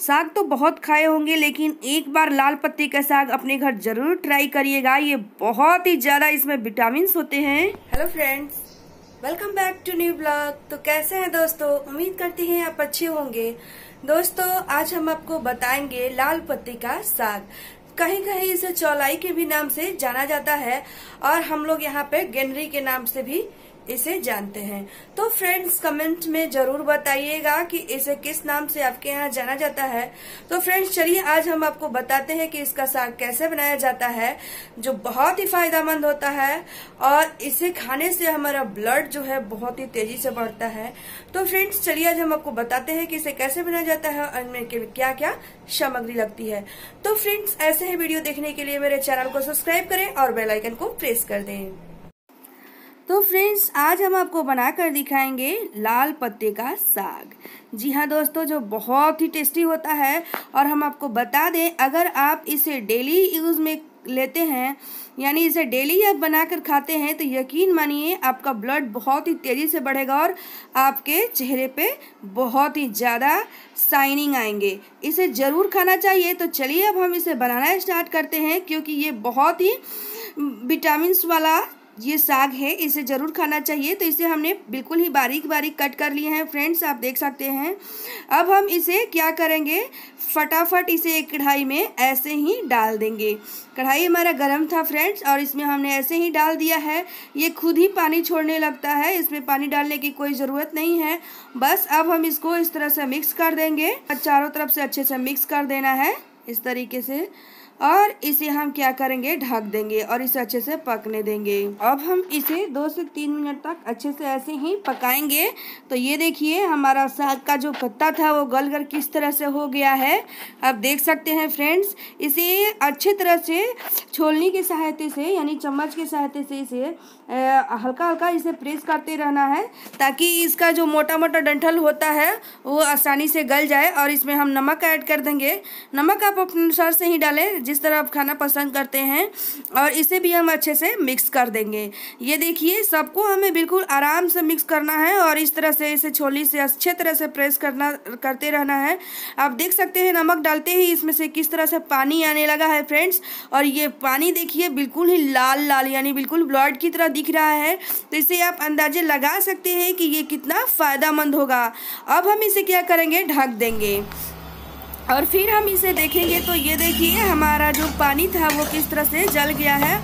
साग तो बहुत खाए होंगे लेकिन एक बार लाल पत्ते का साग अपने घर जरूर ट्राई करिएगा ये बहुत ही ज़्यादा इसमें विटामिन होते हैं hello friends welcome back to new blog तो कैसे हैं दोस्तों उम्मीद करती हैं आप अच्छे होंगे दोस्तों आज हम आपको बताएंगे लाल पत्ते का साग कहीं कहीं इसे चौलाई के भी नाम से जाना जाता है और हम लोग यहाँ पे गेनरी के नाम से भी इसे जानते हैं तो फ्रेंड्स कमेंट में जरूर बताइएगा कि इसे किस नाम से आपके यहाँ जाना जाता है तो फ्रेंड्स चलिए आज हम आपको बताते हैं कि इसका साग कैसे बनाया जाता है जो बहुत ही फायदेमंद होता है और इसे खाने से हमारा ब्लड जो है बहुत ही तेजी से बढ़ता है तो फ्रेंड्स चलिए आज हम आपको बताते हैं कि इसे कैसे बनाया जाता है और इनमें क्या क्या सामग्री लगती है तो फ्रेंड्स ऐसे ही वीडियो देखने के लिए मेरे चैनल को सब्सक्राइब करें और बेलाइकन को प्रेस कर दें तो फ्रेंड्स आज हम आपको बना कर दिखाएंगे लाल पत्ते का साग जी हाँ दोस्तों जो बहुत ही टेस्टी होता है और हम आपको बता दें अगर आप इसे डेली यूज़ में लेते हैं यानी इसे डेली आप बनाकर खाते हैं तो यकीन मानिए आपका ब्लड बहुत ही तेज़ी से बढ़ेगा और आपके चेहरे पे बहुत ही ज़्यादा साइनिंग आएंगे इसे ज़रूर खाना चाहिए तो चलिए अब हम इसे बनाना स्टार्ट करते हैं क्योंकि ये बहुत ही विटामिन वाला ये साग है इसे ज़रूर खाना चाहिए तो इसे हमने बिल्कुल ही बारीक बारीक कट कर लिए हैं फ्रेंड्स आप देख सकते हैं अब हम इसे क्या करेंगे फटाफट इसे एक कढ़ाई में ऐसे ही डाल देंगे कढ़ाई हमारा गर्म था फ्रेंड्स और इसमें हमने ऐसे ही डाल दिया है ये खुद ही पानी छोड़ने लगता है इसमें पानी डालने की कोई ज़रूरत नहीं है बस अब हम इसको इस तरह से मिक्स कर देंगे चारों तरफ से अच्छे से मिक्स कर देना है इस तरीके से और इसे हम क्या करेंगे ढक देंगे और इसे अच्छे से पकने देंगे अब हम इसे दो से तीन मिनट तक अच्छे से ऐसे ही पकाएंगे तो ये देखिए हमारा साग का जो पत्ता था वो गल कर किस तरह से हो गया है आप देख सकते हैं फ्रेंड्स इसे अच्छे तरह से छोलनी की सहायता से यानी चम्मच की सहायता से इसे हल्का हल्का इसे प्रेस करते रहना है ताकि इसका जो मोटा मोटा डंठल होता है वो आसानी से गल जाए और इसमें हम नमक ऐड कर देंगे नमक आप अपने अनुसार से ही डालें जिस तरह आप खाना पसंद करते हैं और इसे भी हम अच्छे से मिक्स कर देंगे ये देखिए सबको हमें बिल्कुल आराम से मिक्स करना है और इस तरह से इसे छोली से अच्छे तरह से प्रेस करना करते रहना है आप देख सकते हैं नमक डालते ही इसमें से किस तरह से पानी आने लगा है फ्रेंड्स और ये पानी देखिए बिल्कुल ही लाल लाल यानी बिल्कुल ब्लड की तरह दिख रहा है तो इसे आप अंदाजे लगा सकते हैं कि ये कितना फ़ायदा होगा अब हम इसे क्या करेंगे ढक देंगे और फिर हम इसे देखेंगे तो ये देखिए हमारा जो पानी था वो किस तरह से जल गया है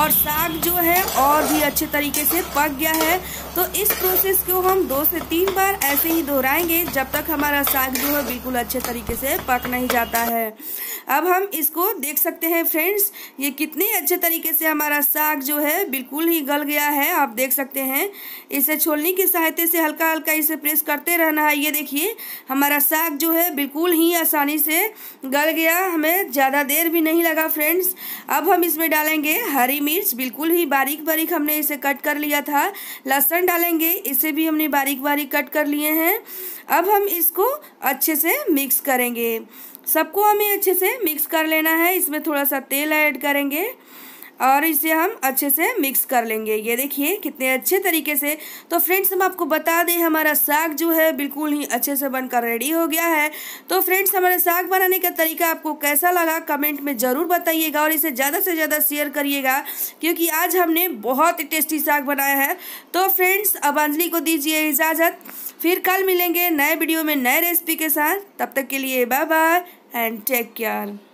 और साग जो है और भी अच्छे तरीके से पक गया है तो इस प्रोसेस को हम दो से तीन बार ऐसे ही दोहराएंगे जब तक हमारा साग जो है बिल्कुल अच्छे तरीके से पक नहीं जाता है अब हम इसको देख सकते हैं फ्रेंड्स ये कितने अच्छे तरीके से हमारा साग जो है बिल्कुल ही गल गया है आप देख सकते हैं इसे छोलनी की सहायता से हल्का हल्का इसे प्रेस करते रहना है ये देखिए हमारा साग जो है बिल्कुल ही आसानी से गल गया हमें ज़्यादा देर भी नहीं लगा फ्रेंड्स अब हम इसमें डालेंगे हरी मिर्च बिल्कुल ही बारीक बारीक हमने इसे कट कर लिया था लहसन डालेंगे इसे भी हमने बारीक बारीक कट कर लिए हैं अब हम इसको अच्छे से मिक्स करेंगे सबको हमें अच्छे से मिक्स कर लेना है इसमें थोड़ा सा तेल ऐड करेंगे और इसे हम अच्छे से मिक्स कर लेंगे ये देखिए कितने अच्छे तरीके से तो फ्रेंड्स हम आपको बता दें हमारा साग जो है बिल्कुल ही अच्छे से बनकर रेडी हो गया है तो फ्रेंड्स हमारा साग बनाने का तरीका आपको कैसा लगा कमेंट में ज़रूर बताइएगा और इसे ज़्यादा से ज़्यादा शेयर करिएगा क्योंकि आज हमने बहुत ही टेस्टी साग बनाया है तो फ्रेंड्स अब अंजलि को दीजिए इजाज़त फिर कल मिलेंगे नए वीडियो में नए रेसिपी के साथ तब तक के लिए bye bye and take care